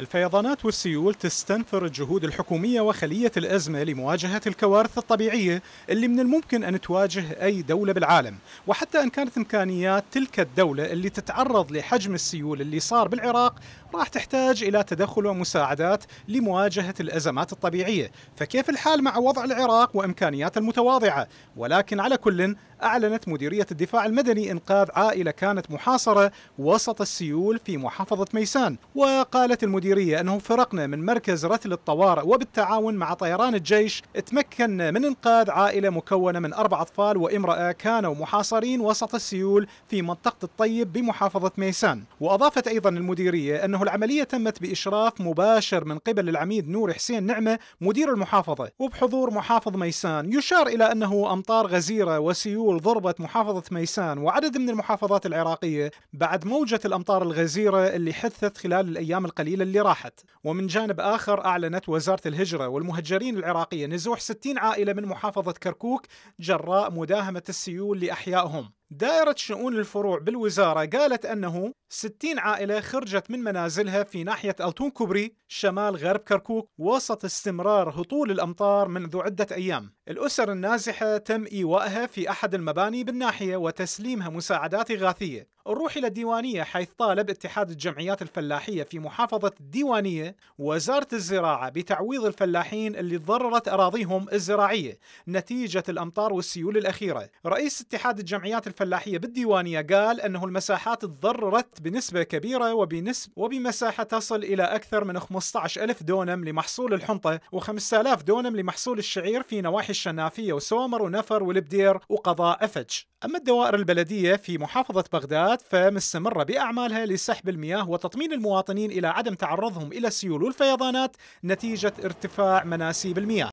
الفيضانات والسيول تستنفر الجهود الحكومية وخلية الأزمة لمواجهة الكوارث الطبيعية اللي من الممكن أن تواجه أي دولة بالعالم وحتى إن كانت إمكانيات تلك الدولة اللي تتعرض لحجم السيول اللي صار بالعراق راح تحتاج إلى تدخل ومساعدات لمواجهة الأزمات الطبيعية فكيف الحال مع وضع العراق وإمكانياته المتواضعة ولكن على كل أعلنت مديرية الدفاع المدني إنقاذ عائلة كانت محاصرة وسط السيول في محافظة ميسان وقالت المديرية المديرية أنه فرقنا من مركز رتل الطوارئ وبالتعاون مع طيران الجيش تمكنا من إنقاذ عائلة مكونة من أربع أطفال وامرأة كانوا محاصرين وسط السيول في منطقة الطيب بمحافظة ميسان وأضافت أيضا المديرية أنه العملية تمت بإشراف مباشر من قبل العميد نور حسين نعمة مدير المحافظة وبحضور محافظ ميسان يشار إلى أنه أمطار غزيرة وسيول ضربت محافظة ميسان وعدد من المحافظات العراقية بعد موجة الأمطار الغزيرة اللي حثت خلال الأيام القليلة اللي راحت ومن جانب آخر أعلنت وزارة الهجرة والمهجرين العراقية نزوح 60 عائلة من محافظة كركوك جراء مداهمة السيول لأحيائهم دائرة شؤون الفروع بالوزارة قالت أنه 60 عائلة خرجت من منازلها في ناحية ألتون كوبري شمال غرب كركوك وسط استمرار هطول الأمطار منذ عدة أيام الأسر النازحة تم إيوائها في أحد المباني بالناحية وتسليمها مساعدات إغاثية الروح إلى الديوانية حيث طالب اتحاد الجمعيات الفلاحية في محافظة الديوانية وزارة الزراعة بتعويض الفلاحين اللي تضررت أراضيهم الزراعية نتيجة الأمطار والسيول الأخيرة رئيس اتحاد الجمعيات الفلاحية الفلاحية بالديوانية قال أنه المساحات تضررت بنسبة كبيرة وبنسب وبمساحة تصل إلى أكثر من 15 ألف دونم لمحصول الحنطة و5000 دونم لمحصول الشعير في نواحي الشنافية وسومر ونفر والبدير وقضاء أفج أما الدوائر البلدية في محافظة بغداد فمستمرة بأعمالها لسحب المياه وتطمين المواطنين إلى عدم تعرضهم إلى السيول والفيضانات نتيجة ارتفاع مناسيب المياه